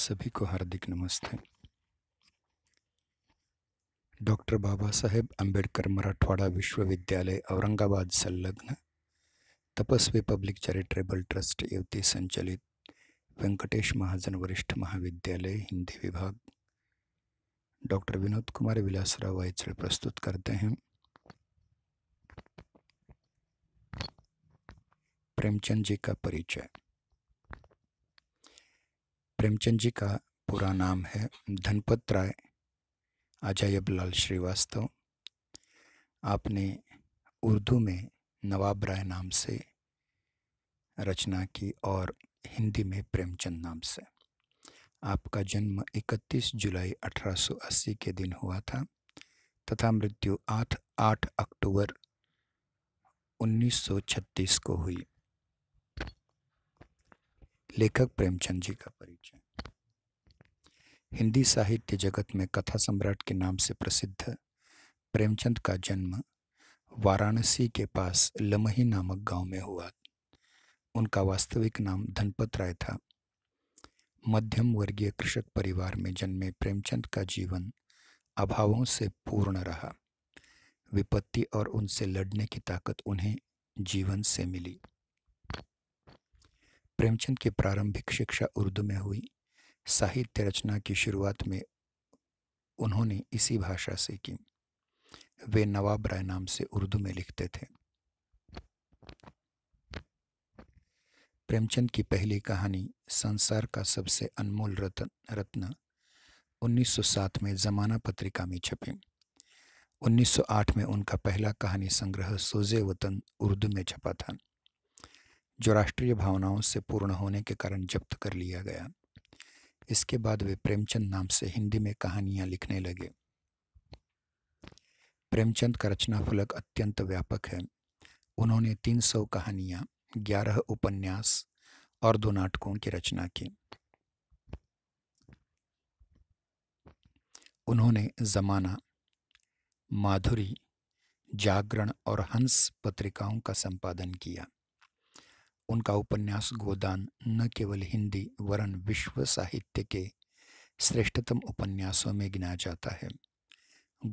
सभी को हार्दिक नमस्ते डॉक्टर बाबा साहेब अम्बेडकर मराठवाड़ा विश्वविद्यालय औरंगाबाद संलग्न तपस्वी पब्लिक चैरिटेबल ट्रस्ट युवती संचालित वेंकटेश महाजन वरिष्ठ महाविद्यालय हिंदी विभाग डॉक्टर विनोद कुमार विलासराव वाइचड़ प्रस्तुत करते हैं प्रेमचंद जी का परिचय प्रेमचंद जी का पूरा नाम है धनपत राय अजयब लाल श्रीवास्तव आपने उर्दू में नवाब राय नाम से रचना की और हिंदी में प्रेमचंद नाम से आपका जन्म 31 जुलाई 1880 के दिन हुआ था तथा मृत्यु 8 8 अक्टूबर 1936 को हुई लेखक प्रेमचंद जी का परिचय हिंदी साहित्य जगत में कथा सम्राट के नाम से प्रसिद्ध प्रेमचंद का जन्म वाराणसी के पास लमही नामक गांव में हुआ उनका वास्तविक नाम धनपत राय था मध्यम वर्गीय कृषक परिवार में जन्मे प्रेमचंद का जीवन अभावों से पूर्ण रहा विपत्ति और उनसे लड़ने की ताकत उन्हें जीवन से मिली प्रेमचंद की प्रारंभिक शिक्षा उर्दू में हुई साहित्य रचना की शुरुआत में उन्होंने इसी भाषा से की वे नवाब राय नाम से उर्दू में लिखते थे प्रेमचंद की पहली कहानी संसार का सबसे अनमोल रत्न रत्न 1907 में जमाना पत्रिका में छपी 1908 में उनका पहला कहानी संग्रह सोजे वतन उर्दू में छपा था जो राष्ट्रीय भावनाओं से पूर्ण होने के कारण जब्त कर लिया गया इसके बाद वे प्रेमचंद नाम से हिंदी में कहानियां लिखने लगे प्रेमचंद का रचना फलक अत्यंत व्यापक है उन्होंने 300 कहानियां ग्यारह उपन्यास और दो नाटकों की रचना की उन्होंने जमाना माधुरी जागरण और हंस पत्रिकाओं का संपादन किया उनका उपन्यास गोदान न केवल हिंदी वरन विश्व साहित्य के श्रेष्ठतम उपन्यासों में गिना जाता है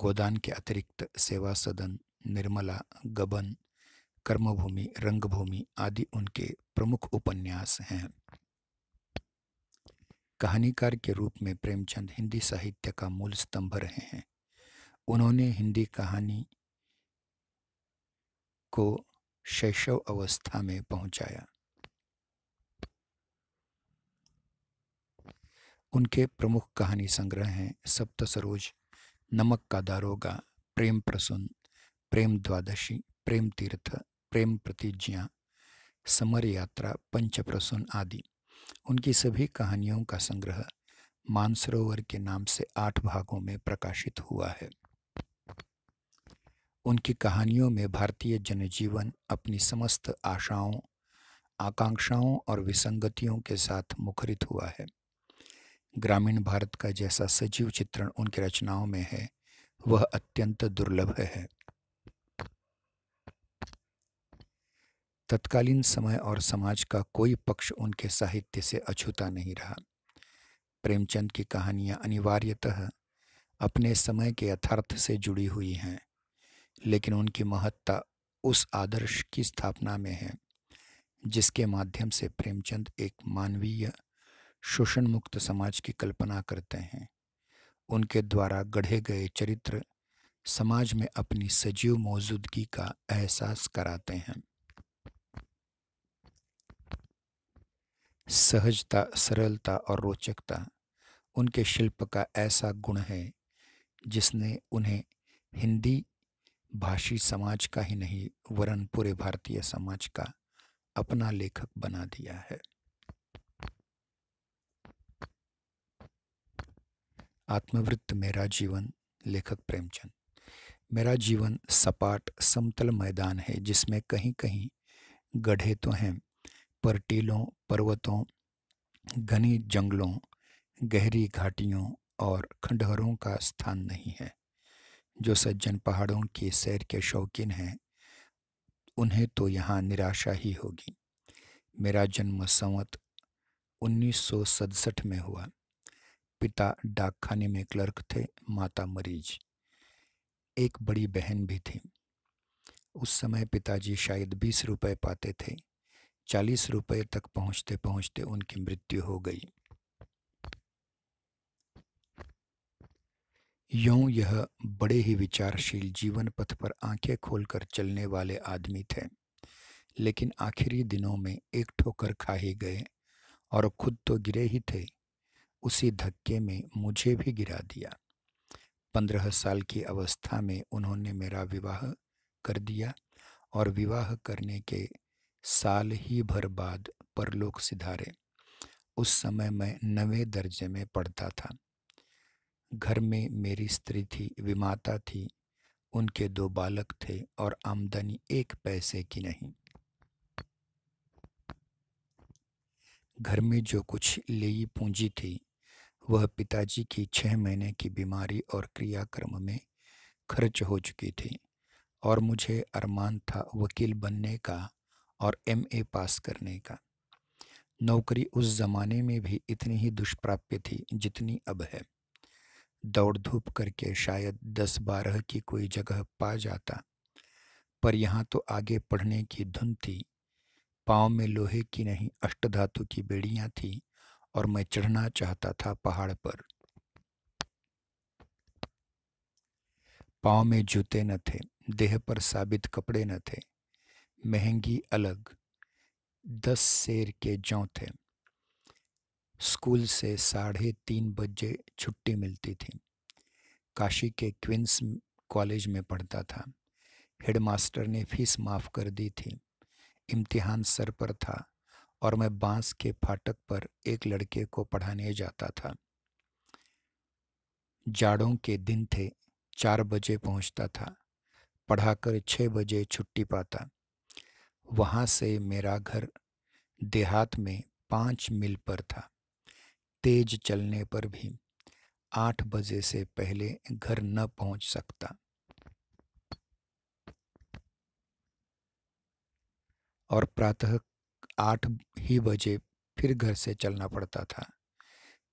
गोदान के अतिरिक्त सेवा सदन निर्मला गबन कर्मभूमि रंगभूमि आदि उनके प्रमुख उपन्यास हैं कहानीकार के रूप में प्रेमचंद हिंदी साहित्य का मूल स्तंभ रहे हैं उन्होंने हिंदी कहानी को शैशव अवस्था में पहुंचाया उनके प्रमुख कहानी संग्रह हैं सप्त सरोज नमक का दारोगा प्रेम प्रसून प्रेम द्वादशी प्रेम तीर्थ प्रेम प्रतिज्ञा समर यात्रा पंच प्रसुन आदि उनकी सभी कहानियों का संग्रह मानसरोवर के नाम से आठ भागों में प्रकाशित हुआ है उनकी कहानियों में भारतीय जनजीवन अपनी समस्त आशाओं आकांक्षाओं और विसंगतियों के साथ मुखरित हुआ है ग्रामीण भारत का जैसा सजीव चित्रण उनकी रचनाओं में है वह अत्यंत दुर्लभ है तत्कालीन समय और समाज का कोई पक्ष उनके साहित्य से अछूता नहीं रहा प्रेमचंद की कहानियां अनिवार्यतः अपने समय के यथार्थ से जुड़ी हुई हैं लेकिन उनकी महत्ता उस आदर्श की स्थापना में है जिसके माध्यम से प्रेमचंद एक मानवीय शोषण मुक्त समाज की कल्पना करते हैं उनके द्वारा गढ़े गए चरित्र समाज में अपनी सजीव मौजूदगी का एहसास कराते हैं सहजता सरलता और रोचकता उनके शिल्प का ऐसा गुण है जिसने उन्हें हिंदी भाषी समाज का ही नहीं वरन पूरे भारतीय समाज का अपना लेखक बना दिया है आत्मवृत्त मेरा जीवन लेखक प्रेमचंद मेरा जीवन सपाट समतल मैदान है जिसमें कहीं कहीं गढ़े तो हैं पर टीलों पर्वतों घनी जंगलों गहरी घाटियों और खंडहरों का स्थान नहीं है जो सज्जन पहाड़ों की सैर के शौकीन हैं उन्हें तो यहाँ निराशा ही होगी मेरा जन्म संवत उन्नीस में हुआ पिता डाकखाने में क्लर्क थे माता मरीज एक बड़ी बहन भी थी उस समय पिताजी शायद बीस रुपए पाते थे चालीस रुपए तक पहुँचते पहुँचते उनकी मृत्यु हो गई यों यह बड़े ही विचारशील जीवन पथ पर आंखें खोलकर चलने वाले आदमी थे लेकिन आखिरी दिनों में एक ठोकर खा ही गए और खुद तो गिरे ही थे उसी धक्के में मुझे भी गिरा दिया पंद्रह साल की अवस्था में उन्होंने मेरा विवाह कर दिया और विवाह करने के साल ही भर बाद परलोक सिधारे उस समय मैं नवे दर्जे में पढ़ता था घर में मेरी स्त्री थी विमाता थी उनके दो बालक थे और आमदनी एक पैसे की नहीं घर में जो कुछ लेई पूंजी थी वह पिताजी की छः महीने की बीमारी और क्रियाक्रम में खर्च हो चुकी थी और मुझे अरमान था वकील बनने का और एमए पास करने का नौकरी उस ज़माने में भी इतनी ही दुष्प्राप्य थी जितनी अब है दौड़ धूप करके शायद दस बारह की कोई जगह पा जाता पर यहाँ तो आगे पढ़ने की धुन थी पाँव में लोहे की नहीं अष्टधातु की बेड़ियाँ थी और मैं चढ़ना चाहता था पहाड़ पर पाँव में जूते न थे देह पर साबित कपड़े न थे महंगी अलग दस शेर के जौ थे स्कूल से साढ़े तीन बजे छुट्टी मिलती थी काशी के क्विंस कॉलेज में पढ़ता था हेडमास्टर ने फीस माफ़ कर दी थी इम्तिहान सर पर था और मैं बांस के फाटक पर एक लड़के को पढ़ाने जाता था जाड़ों के दिन थे चार बजे पहुंचता था पढ़ाकर छः बजे छुट्टी पाता वहाँ से मेरा घर देहात में पाँच मील पर था तेज चलने पर भी आठ बजे से पहले घर न पहुंच सकता और प्रातः आठ ही बजे फिर घर से चलना पड़ता था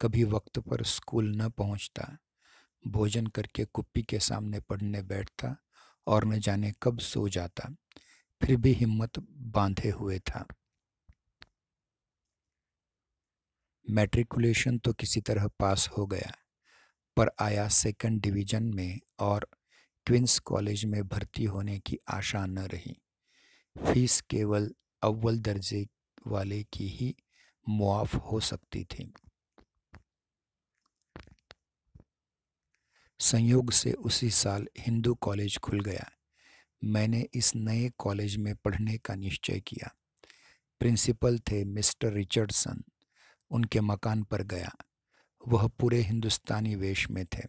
कभी वक्त पर स्कूल न पहुंचता भोजन करके कुप्पी के सामने पढ़ने बैठता और न जाने कब सो जाता फिर भी हिम्मत बांधे हुए था मैट्रिकुलेशन तो किसी तरह पास हो गया पर आया सेकंड डिवीजन में और क्विंस कॉलेज में भर्ती होने की आशा न रही फीस केवल अव्वल दर्जे वाले की ही मुआफ़ हो सकती थी संयोग से उसी साल हिंदू कॉलेज खुल गया मैंने इस नए कॉलेज में पढ़ने का निश्चय किया प्रिंसिपल थे मिस्टर रिचर्डसन उनके मकान पर गया वह पूरे हिंदुस्तानी वेश में थे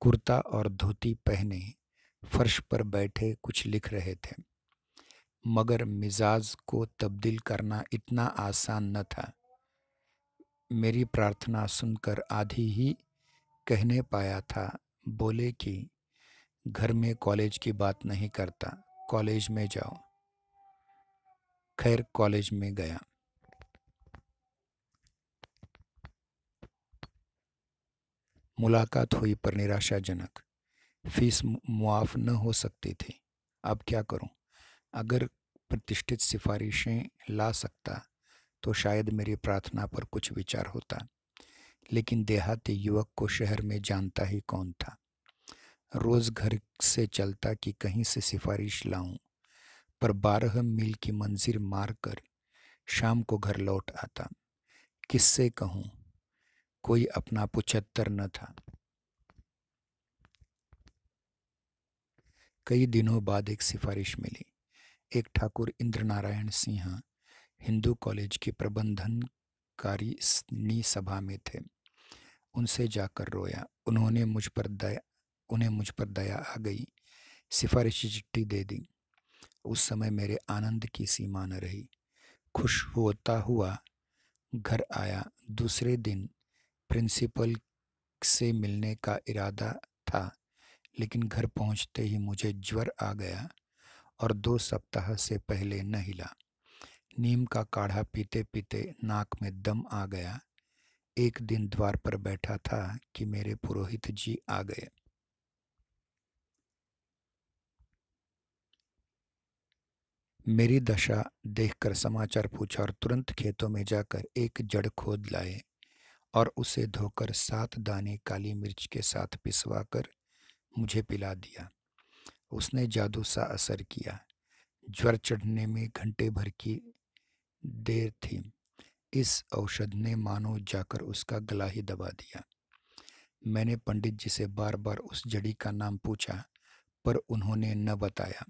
कुर्ता और धोती पहने फर्श पर बैठे कुछ लिख रहे थे मगर मिजाज को तब्दील करना इतना आसान न था मेरी प्रार्थना सुनकर आधी ही कहने पाया था बोले कि घर में कॉलेज की बात नहीं करता कॉलेज में जाओ खैर कॉलेज में गया मुलाकात हुई पर निराशाजनक फीस मुआफ़ न हो सकती थी अब क्या करूं? अगर प्रतिष्ठित सिफारिशें ला सकता तो शायद मेरी प्रार्थना पर कुछ विचार होता लेकिन देहाती युवक को शहर में जानता ही कौन था रोज़ घर से चलता कि कहीं से सिफारिश लाऊं, पर बारह मील की मंजिल मार कर शाम को घर लौट आता किससे कहूँ कोई अपना पुछत्तर न था कई दिनों बाद एक सिफारिश मिली एक ठाकुर इंद्र नारायण सिंह हिंदू कॉलेज के प्रबंधनकारी सभा में थे उनसे जाकर रोया उन्होंने मुझ पर दया उन्हें मुझ पर दया आ गई सिफारिश चिट्ठी दे दी उस समय मेरे आनंद की सीमा न रही खुश होता हुआ घर आया दूसरे दिन प्रिंसिपल से मिलने का इरादा था लेकिन घर पहुंचते ही मुझे ज्वर आ गया और दो सप्ताह से पहले न हिला नीम का काढ़ा पीते पीते नाक में दम आ गया एक दिन द्वार पर बैठा था कि मेरे पुरोहित जी आ गए मेरी दशा देखकर समाचार पूछा और तुरंत खेतों में जाकर एक जड़ खोद लाए और उसे धोकर सात दाने काली मिर्च के साथ पिसवा कर मुझे पिला दिया उसने जादू सा असर किया ज्वर चढ़ने में घंटे भर की देर थी इस औषध ने मानो जाकर उसका गला ही दबा दिया मैंने पंडित जी से बार बार उस जड़ी का नाम पूछा पर उन्होंने न बताया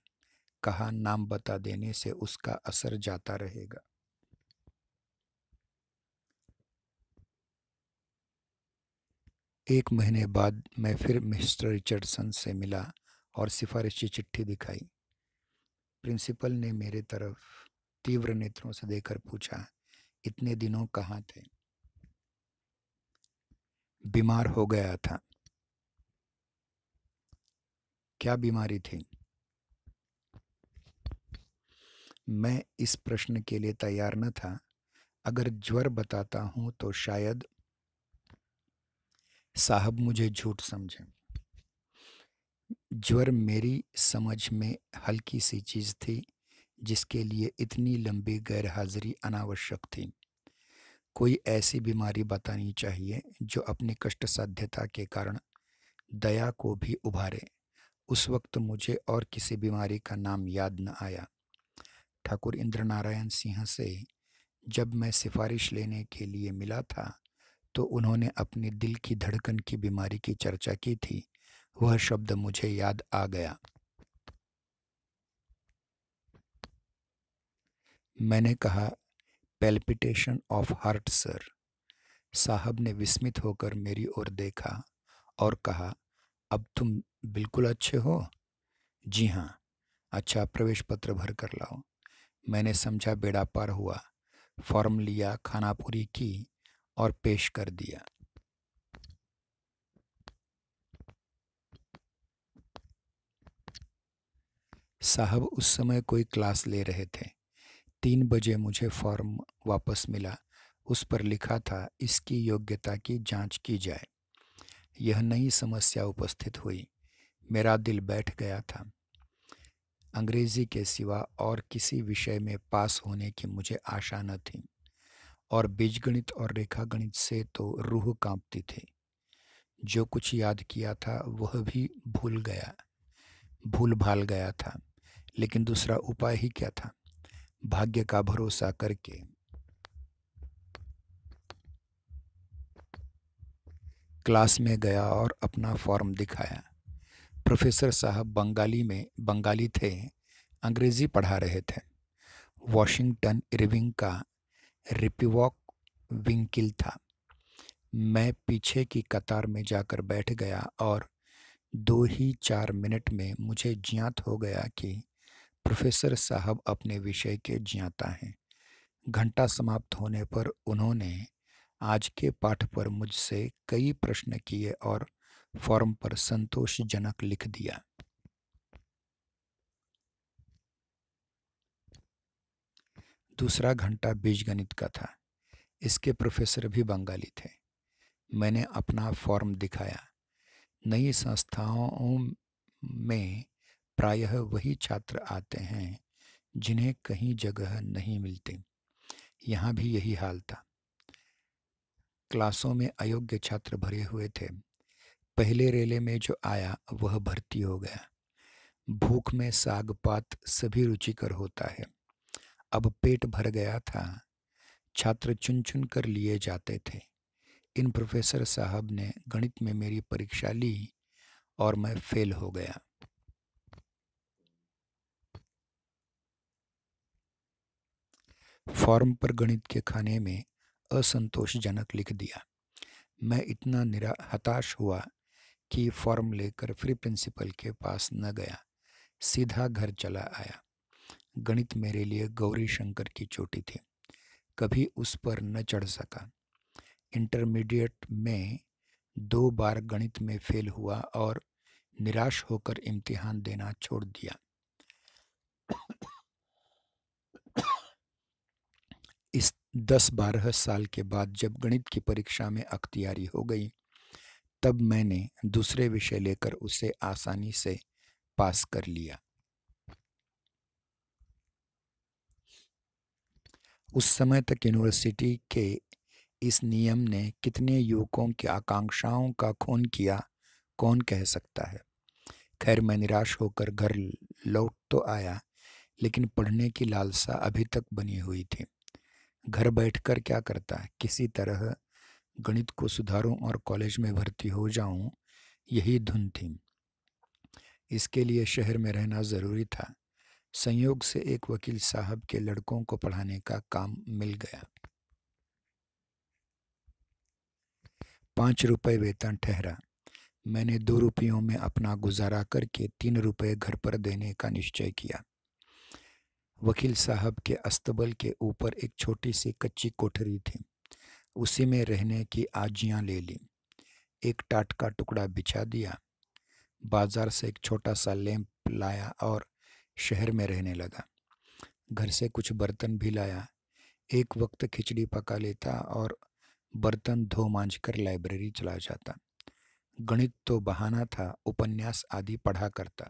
कहा नाम बता देने से उसका असर जाता रहेगा एक महीने बाद मैं फिर मिस्टर रिचर्डसन से मिला और सिफारिशी चिट्ठी दिखाई प्रिंसिपल ने मेरे तरफ तीव्र नेत्रों से देखकर पूछा इतने दिनों कहाँ थे बीमार हो गया था क्या बीमारी थी मैं इस प्रश्न के लिए तैयार न था अगर ज्वर बताता हूं तो शायद साहब मुझे झूठ समझें ज्वर मेरी समझ में हल्की सी चीज़ थी जिसके लिए इतनी लंबी गैर हाजिरी अनावश्यक थी कोई ऐसी बीमारी बतानी चाहिए जो अपनी कष्ट साध्यता के कारण दया को भी उभारे उस वक्त मुझे और किसी बीमारी का नाम याद न आया ठाकुर इंद्र नारायण सिंह से जब मैं सिफारिश लेने के लिए मिला था तो उन्होंने अपने दिल की धड़कन की बीमारी की चर्चा की थी वह शब्द मुझे याद आ गया मैंने कहा पेल्पिटेशन ऑफ हार्ट सर साहब ने विस्मित होकर मेरी ओर देखा और कहा अब तुम बिल्कुल अच्छे हो जी हाँ अच्छा प्रवेश पत्र भर कर लाओ मैंने समझा बेड़ा पार हुआ फॉर्म लिया खाना पूरी की और पेश कर दिया साहब उस समय कोई क्लास ले रहे थे तीन बजे मुझे फॉर्म वापस मिला उस पर लिखा था इसकी योग्यता की जांच की जाए यह नई समस्या उपस्थित हुई मेरा दिल बैठ गया था अंग्रेज़ी के सिवा और किसी विषय में पास होने की मुझे आशा न थी और बीजगणित और रेखा गणित से तो रूह कांपती थी जो कुछ याद किया था वह भी भूल गया भूल भाल गया था लेकिन दूसरा उपाय ही क्या था भाग्य का भरोसा करके क्लास में गया और अपना फॉर्म दिखाया प्रोफेसर साहब बंगाली में बंगाली थे अंग्रेज़ी पढ़ा रहे थे वॉशिंगटन इरविंग का रिपीवॉक विंकिल था मैं पीछे की कतार में जाकर बैठ गया और दो ही चार मिनट में मुझे ज्ञात हो गया कि प्रोफेसर साहब अपने विषय के ज्ञाता हैं घंटा समाप्त होने पर उन्होंने आज के पाठ पर मुझसे कई प्रश्न किए और फॉर्म पर संतोषजनक लिख दिया दूसरा घंटा बीजगणित का था इसके प्रोफेसर भी बंगाली थे मैंने अपना फॉर्म दिखाया नई संस्थाओं में प्रायः वही छात्र आते हैं जिन्हें कहीं जगह नहीं मिलती यहाँ भी यही हाल था क्लासों में अयोग्य छात्र भरे हुए थे पहले रेले में जो आया वह भर्ती हो गया भूख में साग पात सभी रुचिकर होता है अब पेट भर गया था छात्र चुन चुन कर लिए जाते थे इन प्रोफेसर साहब ने गणित में मेरी परीक्षा ली और मैं फेल हो गया फॉर्म पर गणित के खाने में असंतोषजनक लिख दिया मैं इतना निरा हताश हुआ कि फॉर्म लेकर फिर प्रिंसिपल के पास न गया सीधा घर चला आया गणित मेरे लिए गौरी शंकर की चोटी थी कभी उस पर न चढ़ सका इंटरमीडिएट में दो बार गणित में फेल हुआ और निराश होकर इम्तिहान देना छोड़ दिया इस दस बारह साल के बाद जब गणित की परीक्षा में अख्तियारी हो गई तब मैंने दूसरे विषय लेकर उसे आसानी से पास कर लिया उस समय तक यूनिवर्सिटी के इस नियम ने कितने युवकों की आकांक्षाओं का खून किया कौन कह सकता है खैर मैं निराश होकर घर लौट तो आया लेकिन पढ़ने की लालसा अभी तक बनी हुई थी घर बैठकर क्या करता किसी तरह गणित को सुधारूं और कॉलेज में भर्ती हो जाऊं यही धुन थी इसके लिए शहर में रहना ज़रूरी था संयोग से एक वकील साहब के लड़कों को पढ़ाने का काम मिल गया पांच रुपये वेतन ठहरा मैंने दो रुपयों में अपना गुजारा करके तीन रुपए घर पर देने का निश्चय किया वकील साहब के अस्तबल के ऊपर एक छोटी सी कच्ची कोठरी थी उसी में रहने की आजियां ले ली एक टाट का टुकड़ा बिछा दिया बाजार से एक छोटा सा लैंप लाया और शहर में रहने लगा घर से कुछ बर्तन भी लाया एक वक्त खिचड़ी पका लेता और बर्तन धो मांझ कर लाइब्रेरी चला जाता गणित तो बहाना था उपन्यास आदि पढ़ा करता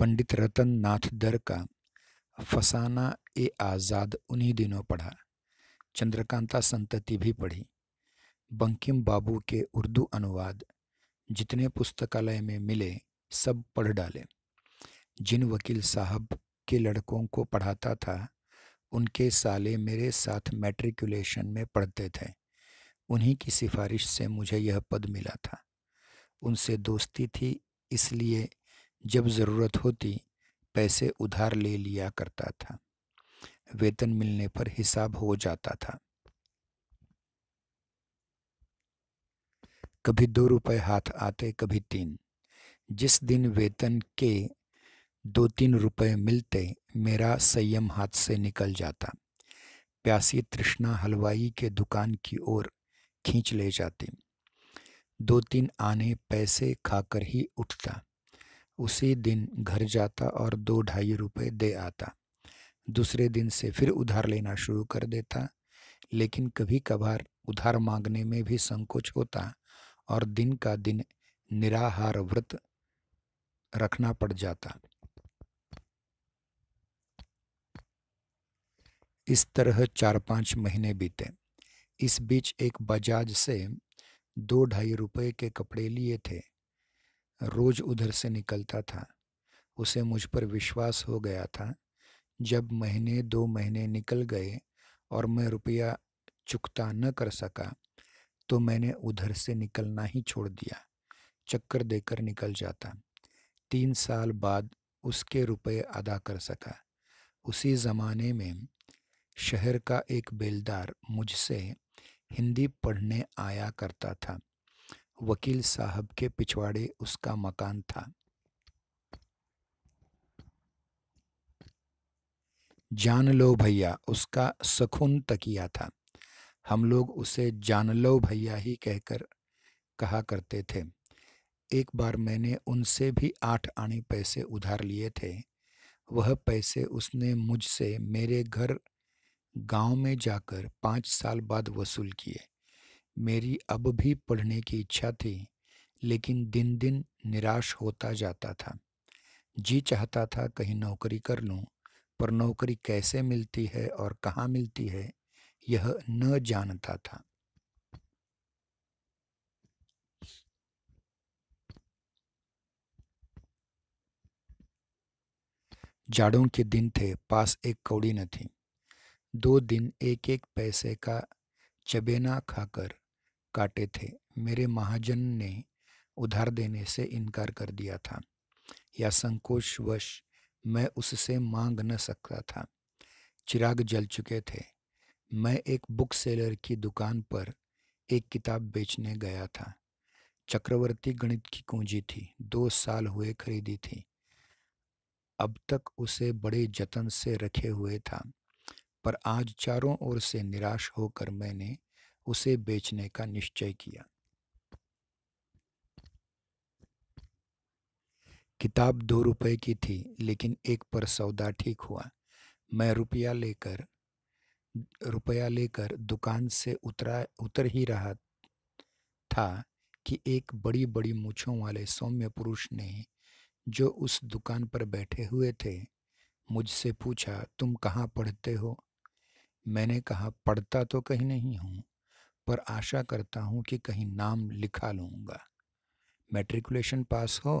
पंडित रतन नाथ दर का फसाना ए आज़ाद उन्हीं दिनों पढ़ा चंद्रकांता संतति भी पढ़ी बंकिम बाबू के उर्दू अनुवाद जितने पुस्तकालय में मिले सब पढ़ डाले जिन वकील साहब के लड़कों को पढ़ाता था उनके साले मेरे साथ मैट्रिकुलेशन में पढ़ते थे उन्हीं की सिफारिश से मुझे यह पद मिला था उनसे दोस्ती थी इसलिए जब ज़रूरत होती पैसे उधार ले लिया करता था वेतन मिलने पर हिसाब हो जाता था कभी दो रुपए हाथ आते कभी तीन जिस दिन वेतन के दो तीन रुपए मिलते मेरा संयम हाथ से निकल जाता प्यासी तृष्णा हलवाई के दुकान की ओर खींच ले जाती दो तीन आने पैसे खाकर ही उठता उसी दिन घर जाता और दो ढाई रुपए दे आता दूसरे दिन से फिर उधार लेना शुरू कर देता लेकिन कभी कभार उधार मांगने में भी संकोच होता और दिन का दिन निराहार व्रत रखना पड़ जाता इस तरह चार पाँच महीने बीते इस बीच एक बजाज से दो ढाई रुपए के कपड़े लिए थे रोज उधर से निकलता था उसे मुझ पर विश्वास हो गया था जब महीने दो महीने निकल गए और मैं रुपया चुकता न कर सका तो मैंने उधर से निकलना ही छोड़ दिया चक्कर देकर निकल जाता तीन साल बाद उसके रुपए अदा कर सका उसी ज़माने में शहर का एक बेलदार मुझसे हिंदी पढ़ने आया करता था वकील साहब के पिछवाड़े उसका मकान था जान लो भैया उसका सखुन तकिया था हम लोग उसे जान लो भैया ही कहकर कहा करते थे एक बार मैंने उनसे भी आठ आने पैसे उधार लिए थे वह पैसे उसने मुझसे मेरे घर गांव में जाकर पाँच साल बाद वसूल किए मेरी अब भी पढ़ने की इच्छा थी लेकिन दिन दिन निराश होता जाता था जी चाहता था कहीं नौकरी कर लूँ पर नौकरी कैसे मिलती है और कहाँ मिलती है यह न जानता था जाड़ों के दिन थे पास एक कौड़ी न थी दो दिन एक एक पैसे का चबेना खाकर काटे थे मेरे महाजन ने उधार देने से इनकार कर दिया था या संकोचवश मैं उससे मांग न सकता था चिराग जल चुके थे मैं एक बुक सेलर की दुकान पर एक किताब बेचने गया था चक्रवर्ती गणित की कुंजी थी दो साल हुए खरीदी थी अब तक उसे बड़े जतन से रखे हुए था पर आज चारों ओर से निराश होकर मैंने उसे बेचने का निश्चय किया किताब दो रुपए की थी लेकिन एक पर सौदा ठीक हुआ मैं रुपया लेकर रुपया लेकर दुकान से उतरा उतर ही रहा था कि एक बड़ी बड़ी मूछों वाले सौम्य पुरुष ने जो उस दुकान पर बैठे हुए थे मुझसे पूछा तुम कहाँ पढ़ते हो मैंने कहा पढ़ता तो कहीं नहीं हूँ पर आशा करता हूँ कि कहीं नाम लिखा लूँगा मेट्रिकुलेशन पास हो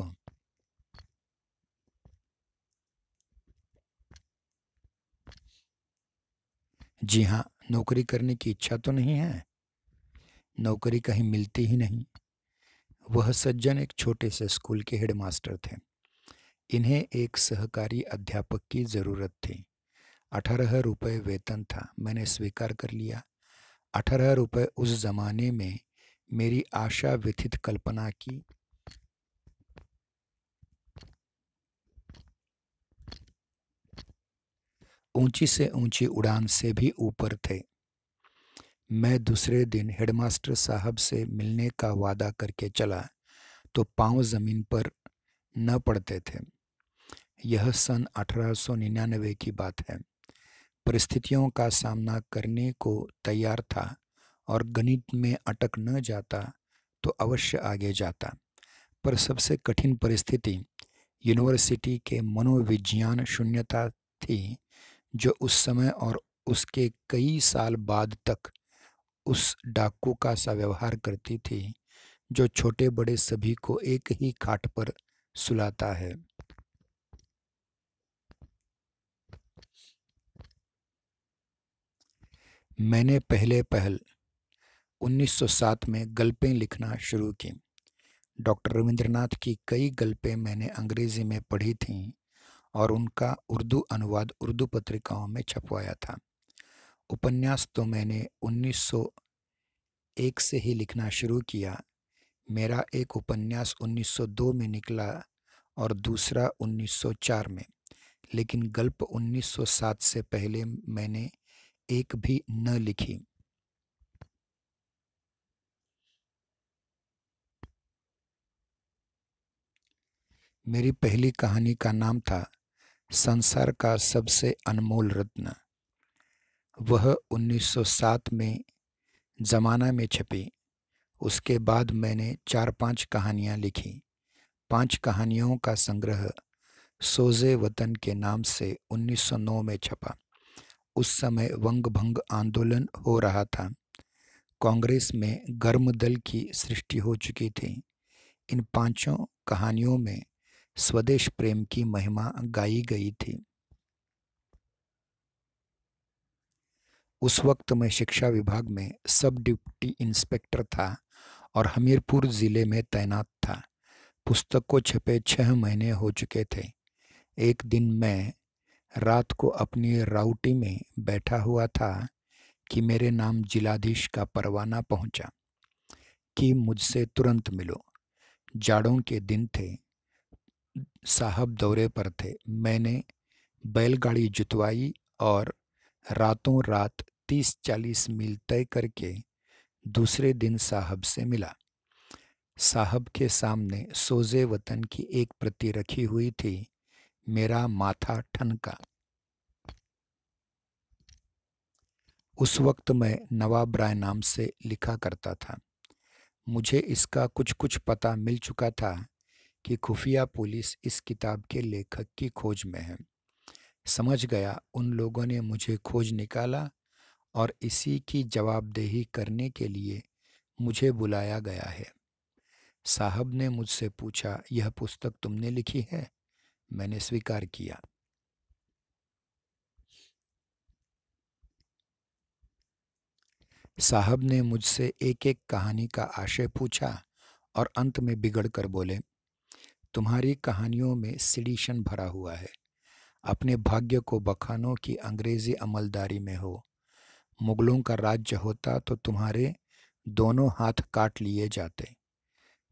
जी हाँ नौकरी करने की इच्छा तो नहीं है नौकरी कहीं मिलती ही नहीं वह सज्जन एक छोटे से स्कूल के हेडमास्टर थे इन्हें एक सहकारी अध्यापक की ज़रूरत थी अठारह रुपये वेतन था मैंने स्वीकार कर लिया अठारह रुपये उस ज़माने में मेरी आशा व्यथित कल्पना की ऊंची से ऊंची उड़ान से भी ऊपर थे मैं दूसरे दिन हेडमास्टर साहब से मिलने का वादा करके चला तो पांव ज़मीन पर न पड़ते थे यह सन 1899 की बात है परिस्थितियों का सामना करने को तैयार था और गणित में अटक न जाता तो अवश्य आगे जाता पर सबसे कठिन परिस्थिति यूनिवर्सिटी के मनोविज्ञान शून्यता थी जो उस समय और उसके कई साल बाद तक उस डाकू का सा व्यवहार करती थी जो छोटे बड़े सभी को एक ही खाट पर सुलाता है मैंने पहले पहल 1907 में गल्पें लिखना शुरू की डॉक्टर रविंद्रनाथ की कई गल्पें मैंने अंग्रेजी में पढ़ी थीं और उनका उर्दू अनुवाद उर्दू पत्रिकाओं में छपवाया था उपन्यास तो मैंने 1901 से ही लिखना शुरू किया मेरा एक उपन्यास 1902 में निकला और दूसरा 1904 में लेकिन गल्प 1907 से पहले मैंने एक भी न लिखी मेरी पहली कहानी का नाम था संसार का सबसे अनमोल रत्न वह 1907 में ज़माना में छपी उसके बाद मैंने चार पांच कहानियां लिखी पांच कहानियों का संग्रह सोजे वतन के नाम से 1909 में छपा उस समय वंग भंग आंदोलन हो रहा था कांग्रेस में गर्म दल की सृष्टि हो चुकी थी इन पांचों कहानियों में स्वदेश प्रेम की महिमा गाई गई थी उस वक्त मैं शिक्षा विभाग में सब डिप्टी इंस्पेक्टर था और हमीरपुर ज़िले में तैनात था पुस्तक को छपे छह महीने हो चुके थे एक दिन मैं रात को अपनी राउटी में बैठा हुआ था कि मेरे नाम जिलाधीश का परवाना पहुंचा कि मुझसे तुरंत मिलो जाड़ों के दिन थे साहब दौरे पर थे मैंने बैलगाड़ी जुतवाई और रातों रात तीस चालीस मील तय करके दूसरे दिन साहब से मिला साहब के सामने सोजे वतन की एक प्रति रखी हुई थी मेरा माथा ठनका उस वक्त मैं नवाब राय नाम से लिखा करता था मुझे इसका कुछ कुछ पता मिल चुका था कि खुफिया पुलिस इस किताब के लेखक की खोज में है समझ गया उन लोगों ने मुझे खोज निकाला और इसी की जवाबदेही करने के लिए मुझे बुलाया गया है साहब ने मुझसे पूछा यह पुस्तक तुमने लिखी है मैंने स्वीकार किया साहब ने मुझसे एक एक कहानी का आशय पूछा और अंत में बिगड़ कर बोले तुम्हारी कहानियों में सिडिशन भरा हुआ है अपने भाग्य को बखानो कि अंग्रेज़ी अमलदारी में हो मुग़लों का राज्य होता तो तुम्हारे दोनों हाथ काट लिए जाते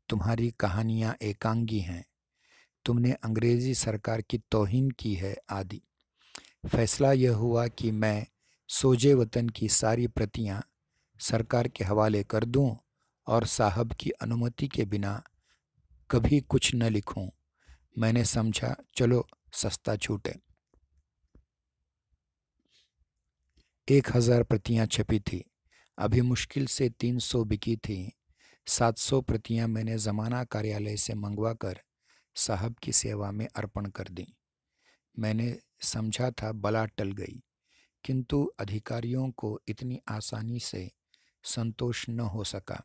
तुम्हारी कहानियाँ एकांगी हैं तुमने अंग्रेज़ी सरकार की तोहिन की है आदि फैसला यह हुआ कि मैं सोजे वतन की सारी प्रतियां सरकार के हवाले कर दूं और साहब की अनुमति के बिना कभी कुछ न लिखूं मैंने समझा चलो सस्ता छूटे एक हज़ार प्रतियाँ छपी थी अभी मुश्किल से तीन सौ बिकी थी सात सौ प्रतियाँ मैंने ज़माना कार्यालय से मंगवा कर साहब की सेवा में अर्पण कर दी मैंने समझा था बला टल गई किंतु अधिकारियों को इतनी आसानी से संतोष न हो सका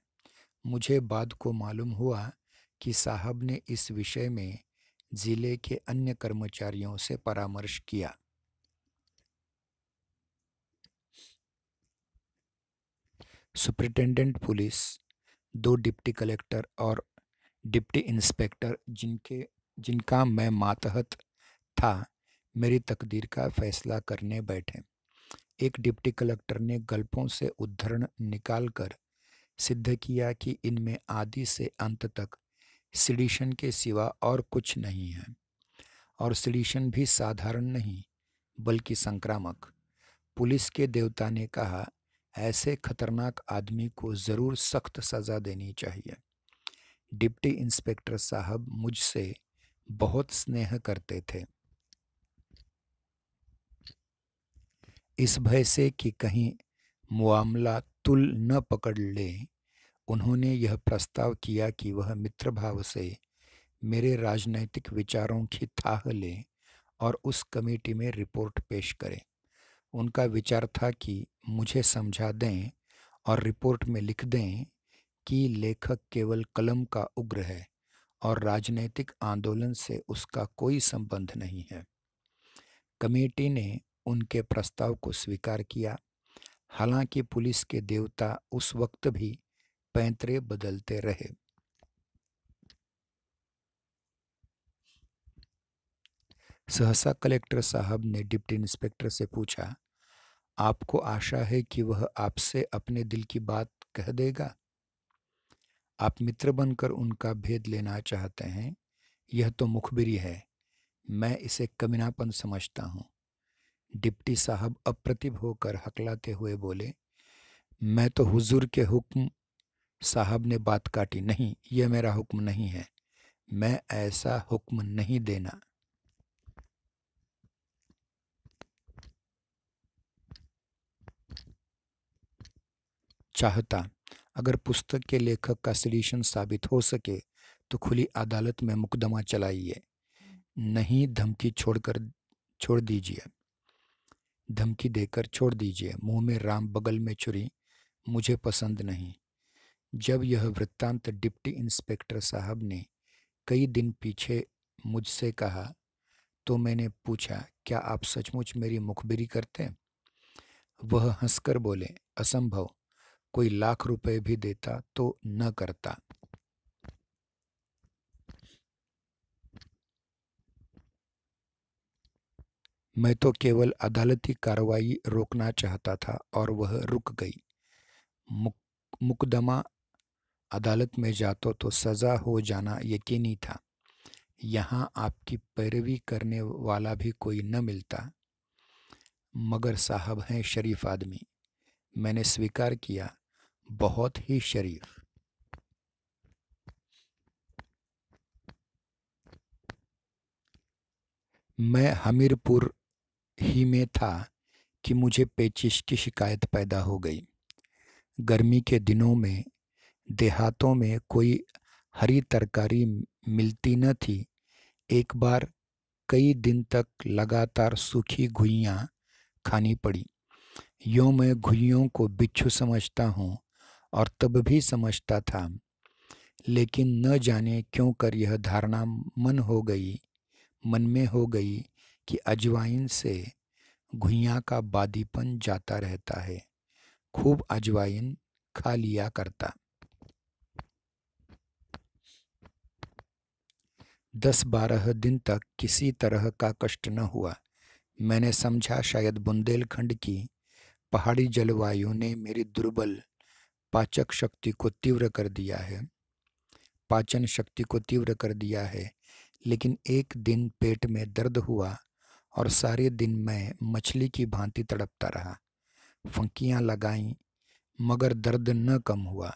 मुझे बाद को मालूम हुआ कि साहब ने इस विषय में जिले के अन्य कर्मचारियों से परामर्श किया सुप्रिंटेंडेंट पुलिस दो डिप्टी कलेक्टर और डिप्टी इंस्पेक्टर जिनके जिनका मैं मातहत था मेरी तकदीर का फैसला करने बैठे एक डिप्टी कलेक्टर ने गल्पों से उद्धरण निकालकर सिद्ध किया कि इनमें आदि से अंत तक सिलीशन के सिवा और कुछ नहीं है और सिलीशन भी साधारण नहीं बल्कि संक्रामक पुलिस के देवता ने कहा ऐसे खतरनाक आदमी को ज़रूर सख्त सज़ा देनी चाहिए डिप्टी इंस्पेक्टर साहब मुझसे बहुत स्नेह करते थे इस भय से कि कहीं मामला तुल न पकड़ ले उन्होंने यह प्रस्ताव किया कि वह मित्र भाव से मेरे राजनैतिक विचारों की थाह लें और उस कमेटी में रिपोर्ट पेश करें उनका विचार था कि मुझे समझा दें और रिपोर्ट में लिख दें कि लेखक केवल कलम का उग्र है और राजनैतिक आंदोलन से उसका कोई संबंध नहीं है कमेटी ने उनके प्रस्ताव को स्वीकार किया हालांकि पुलिस के देवता उस वक्त भी पैंतरे बदलते रहे सहसा कलेक्टर साहब ने डिप्टी इंस्पेक्टर से पूछा आपको आशा है कि वह आपसे अपने दिल की बात कह देगा आप मित्र बनकर उनका भेद लेना चाहते हैं यह तो मुखबिरी है मैं इसे कमिनापन समझता हूँ डिप्टी साहब अप्रतिभ होकर हकलाते हुए बोले मैं तो हुजूर के हुक्म साहब ने बात काटी नहीं यह मेरा हुक्म नहीं है मैं ऐसा हुक्म नहीं देना चाहता अगर पुस्तक के लेखक का सलूशन साबित हो सके तो खुली अदालत में मुकदमा चलाइए नहीं धमकी छोड़कर छोड़ दीजिए धमकी देकर छोड़ दीजिए मुंह में राम बगल में छुरी मुझे पसंद नहीं जब यह वृत्तांत डिप्टी इंस्पेक्टर साहब ने कई दिन पीछे मुझसे कहा तो मैंने पूछा क्या आप सचमुच मेरी मुखबिरी करते वह हंसकर बोले असंभव कोई लाख रुपए भी देता तो न करता मैं तो केवल अदालती कार्रवाई रोकना चाहता था और वह रुक गई मुक, मुकदमा अदालत में जाता तो सज़ा हो जाना यकीनी था यहाँ आपकी पैरवी करने वाला भी कोई न मिलता मगर साहब हैं शरीफ आदमी मैंने स्वीकार किया बहुत ही शरीफ मैं हमीरपुर ही में था कि मुझे पेचिश की शिकायत पैदा हो गई गर्मी के दिनों में देहातों में कोई हरी तरकारी मिलती न थी एक बार कई दिन तक लगातार सूखी घुइयाँ खानी पड़ी यों मैं घुइयों को बिच्छू समझता हूँ और तब भी समझता था लेकिन न जाने क्यों कर यह धारणा मन हो गई मन में हो गई कि अजवाइन से घुइयाँ का बादीपन जाता रहता है खूब अजवाइन खा लिया करता दस बारह दिन तक किसी तरह का कष्ट न हुआ मैंने समझा शायद बुंदेलखंड की पहाड़ी जलवायु ने मेरी दुर्बल पाचक शक्ति को तीव्र कर दिया है पाचन शक्ति को तीव्र कर दिया है लेकिन एक दिन पेट में दर्द हुआ और सारे दिन मैं मछली की भांति तड़पता रहा फंकियां लगाईं मगर दर्द न कम हुआ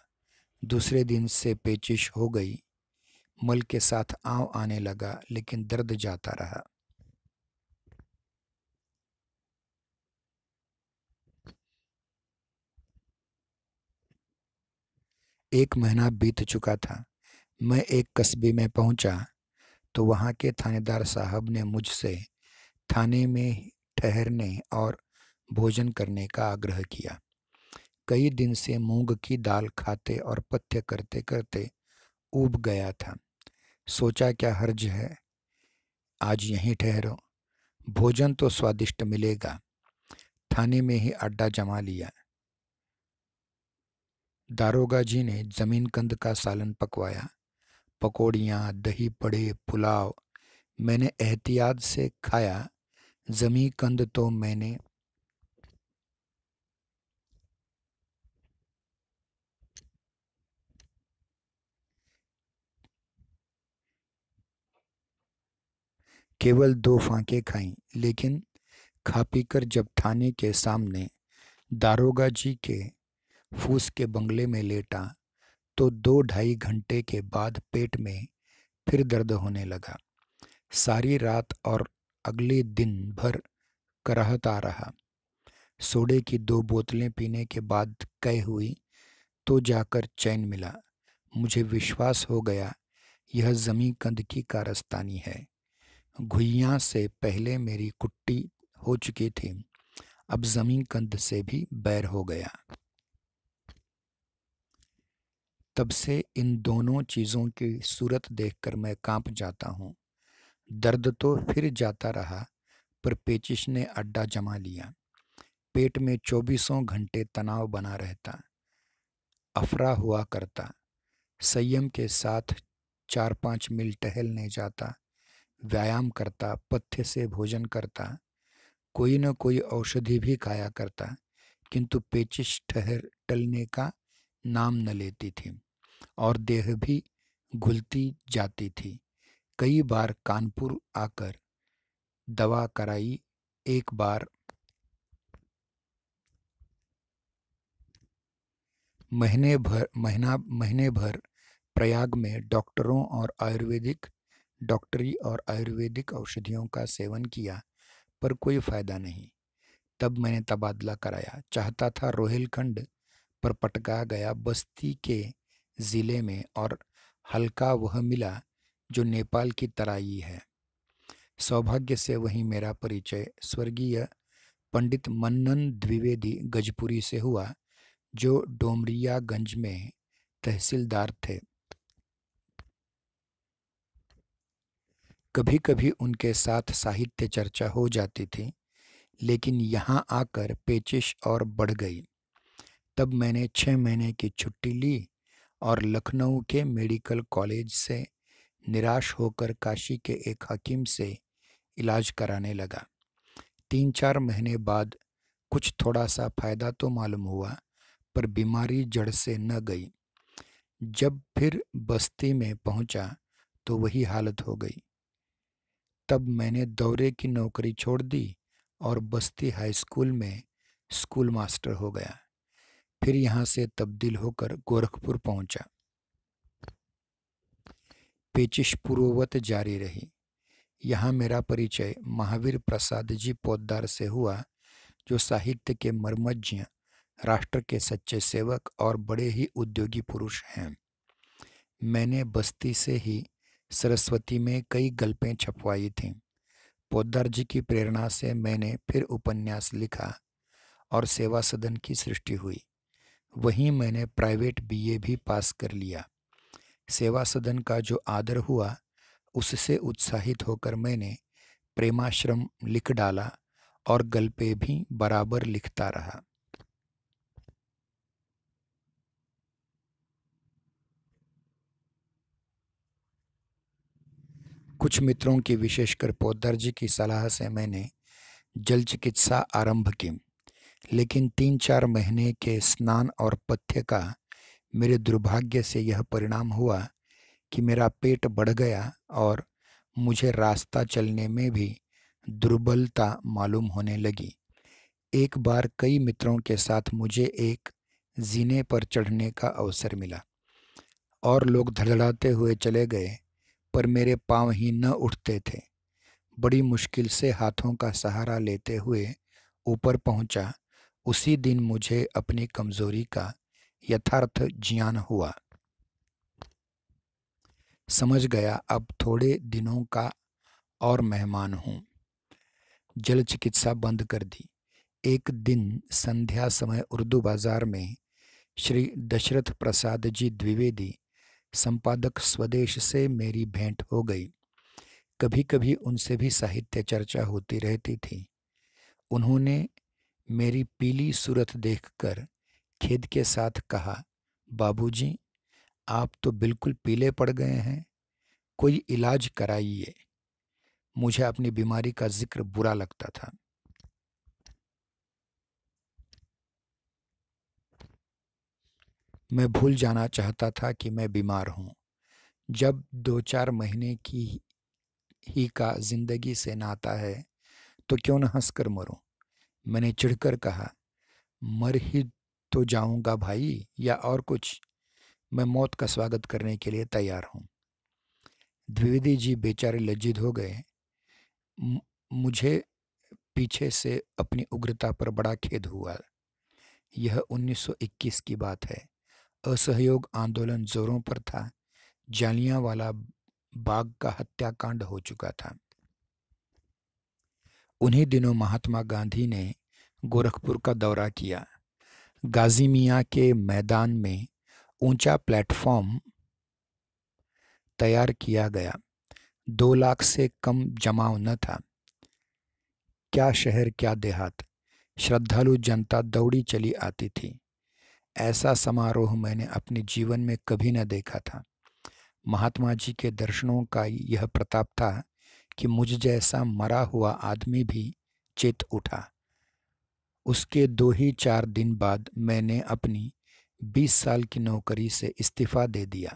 दूसरे दिन से पेचिश हो गई मल के साथ आव आने लगा लेकिन दर्द जाता रहा एक महीना बीत चुका था मैं एक कस्बे में पहुंचा तो वहां के थानेदार साहब ने मुझसे थाने में ठहरने और भोजन करने का आग्रह किया कई दिन से मूंग की दाल खाते और पथ्य करते करते ऊब गया था सोचा क्या हर्ज है आज यहीं ठहरो भोजन तो स्वादिष्ट मिलेगा थाने में ही अड्डा जमा लिया दारोगा जी ने जमीन कंद का सालन पकवाया पकौड़ियाँ दही पड़े पुलाव मैंने एहतियात से खाया जमीन कंद तो मैंने केवल दो फांके खाई लेकिन खा पी कर जब थाने के सामने दारोगा जी के फूस के बंगले में लेटा तो दो ढाई घंटे के बाद पेट में फिर दर्द होने लगा सारी रात और अगले दिन भर कराहता रहा सोडे की दो बोतलें पीने के बाद कह हुई तो जाकर चैन मिला मुझे विश्वास हो गया यह जमी कंद की कारस्तानी है घुइया से पहले मेरी कुट्टी हो चुकी थी अब जमीन कंध से भी बैर हो गया तब से इन दोनों चीज़ों की सूरत देखकर मैं कांप जाता हूँ दर्द तो फिर जाता रहा पर पेचिश ने अड्डा जमा लिया पेट में चौबीसों घंटे तनाव बना रहता अफरा हुआ करता संयम के साथ चार पांच मील टहलने जाता व्यायाम करता पथ्य से भोजन करता कोई न कोई औषधि भी खाया करता किंतु पेचिश ठहर टलने का नाम न लेती थी और देह भी घुलती जाती थी कई बार कानपुर आकर दवा कराई एक बार महीने भर महीना महीने भर प्रयाग में डॉक्टरों और आयुर्वेदिक डॉक्टरी और आयुर्वेदिक औषधियों का सेवन किया पर कोई फायदा नहीं तब मैंने तबादला कराया चाहता था रोहिलखंड पर पटका गया बस्ती के ज़िले में और हल्का वह मिला जो नेपाल की तराई है सौभाग्य से वहीं मेरा परिचय स्वर्गीय पंडित मन्नन द्विवेदी गजपुरी से हुआ जो डोमरियागंज में तहसीलदार थे कभी कभी उनके साथ साहित्य चर्चा हो जाती थी लेकिन यहाँ आकर पेचिश और बढ़ गई तब मैंने छः महीने की छुट्टी ली और लखनऊ के मेडिकल कॉलेज से निराश होकर काशी के एक हकीम से इलाज कराने लगा तीन चार महीने बाद कुछ थोड़ा सा फ़ायदा तो मालूम हुआ पर बीमारी जड़ से न गई जब फिर बस्ती में पहुंचा तो वही हालत हो गई तब मैंने दौरे की नौकरी छोड़ दी और बस्ती हाई स्कूल में स्कूल मास्टर हो गया फिर यहाँ से तब्दील होकर गोरखपुर पहुँचा पेचिश पूर्ववत जारी रही यहाँ मेरा परिचय महावीर प्रसाद जी पोदार से हुआ जो साहित्य के मर्मज्ञ राष्ट्र के सच्चे सेवक और बड़े ही उद्योगी पुरुष हैं मैंने बस्ती से ही सरस्वती में कई गल्पें छपवाई थीं पोदार जी की प्रेरणा से मैंने फिर उपन्यास लिखा और सेवा सदन की सृष्टि हुई वहीं मैंने प्राइवेट बीए भी पास कर लिया सेवा सदन का जो आदर हुआ उससे उत्साहित होकर मैंने प्रेमाश्रम लिख डाला और गल्पे भी बराबर लिखता रहा कुछ मित्रों की विशेषकर जी की सलाह से मैंने जल चिकित्सा आरंभ की लेकिन तीन चार महीने के स्नान और पथ्य का मेरे दुर्भाग्य से यह परिणाम हुआ कि मेरा पेट बढ़ गया और मुझे रास्ता चलने में भी दुर्बलता मालूम होने लगी एक बार कई मित्रों के साथ मुझे एक जीने पर चढ़ने का अवसर मिला और लोग धड़धड़ाते हुए चले गए पर मेरे पाँव ही न उठते थे बड़ी मुश्किल से हाथों का सहारा लेते हुए ऊपर पहुंचा उसी दिन मुझे अपनी कमजोरी का यथार्थ ज्ञान हुआ समझ गया अब थोड़े दिनों का और मेहमान हूँ जल चिकित्सा बंद कर दी एक दिन संध्या समय उर्दू बाजार में श्री दशरथ प्रसाद जी द्विवेदी संपादक स्वदेश से मेरी भेंट हो गई कभी कभी उनसे भी साहित्य चर्चा होती रहती थी उन्होंने मेरी पीली सूरत देखकर खेद के साथ कहा बाबूजी आप तो बिल्कुल पीले पड़ गए हैं कोई इलाज कराइए मुझे अपनी बीमारी का जिक्र बुरा लगता था मैं भूल जाना चाहता था कि मैं बीमार हूँ जब दो चार महीने की ही का जिंदगी से नाता है तो क्यों न हंस कर मरूँ मैंने चिढ़कर कहा मर ही तो जाऊँगा भाई या और कुछ मैं मौत का स्वागत करने के लिए तैयार हूँ द्विवेदी जी बेचारे लज्जित हो गए मुझे पीछे से अपनी उग्रता पर बड़ा खेद हुआ यह 1921 की बात है असहयोग आंदोलन जोरों पर था जालियांवाला बाग का हत्याकांड हो चुका था उन्हीं दिनों महात्मा गांधी ने गोरखपुर का दौरा किया गाजी मियाँ के मैदान में ऊंचा प्लेटफॉर्म तैयार किया गया दो लाख से कम जमाव न था क्या शहर क्या देहात श्रद्धालु जनता दौड़ी चली आती थी ऐसा समारोह मैंने अपने जीवन में कभी न देखा था महात्मा जी के दर्शनों का यह प्रताप था कि मुझ जैसा मरा हुआ आदमी भी चेत उठा उसके दो ही चार दिन बाद मैंने अपनी बीस साल की नौकरी से इस्तीफा दे दिया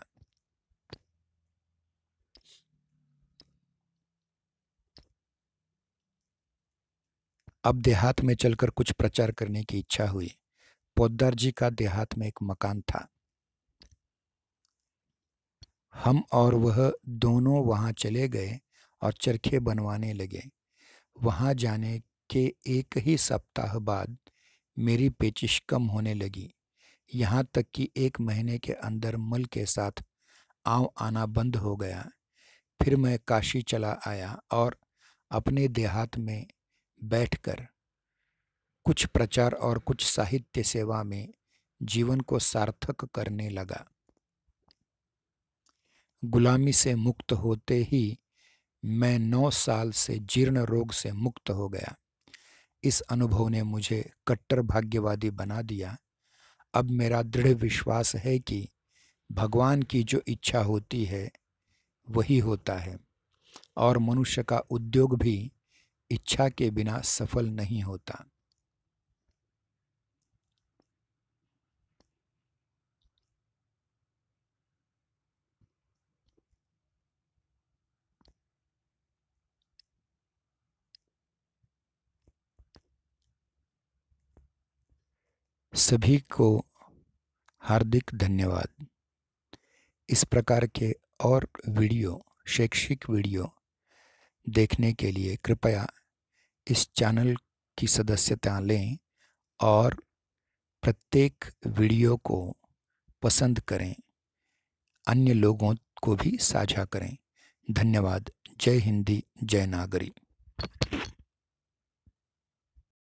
अब देहात में चलकर कुछ प्रचार करने की इच्छा हुई पोदार जी का देहात में एक मकान था हम और वह दोनों वहाँ चले गए और चरखे बनवाने लगे वहां जाने के एक ही सप्ताह बाद मेरी पेचिश कम होने लगी यहाँ तक कि एक महीने के अंदर मल के साथ आव आना बंद हो गया फिर मैं काशी चला आया और अपने देहात में बैठकर कुछ प्रचार और कुछ साहित्य सेवा में जीवन को सार्थक करने लगा गुलामी से मुक्त होते ही मैं नौ साल से जीर्ण रोग से मुक्त हो गया इस अनुभव ने मुझे कट्टर भाग्यवादी बना दिया अब मेरा दृढ़ विश्वास है कि भगवान की जो इच्छा होती है वही होता है और मनुष्य का उद्योग भी इच्छा के बिना सफल नहीं होता सभी को हार्दिक धन्यवाद इस प्रकार के और वीडियो शैक्षिक वीडियो देखने के लिए कृपया इस चैनल की सदस्यता लें और प्रत्येक वीडियो को पसंद करें अन्य लोगों को भी साझा करें धन्यवाद जय हिंदी जय नागरी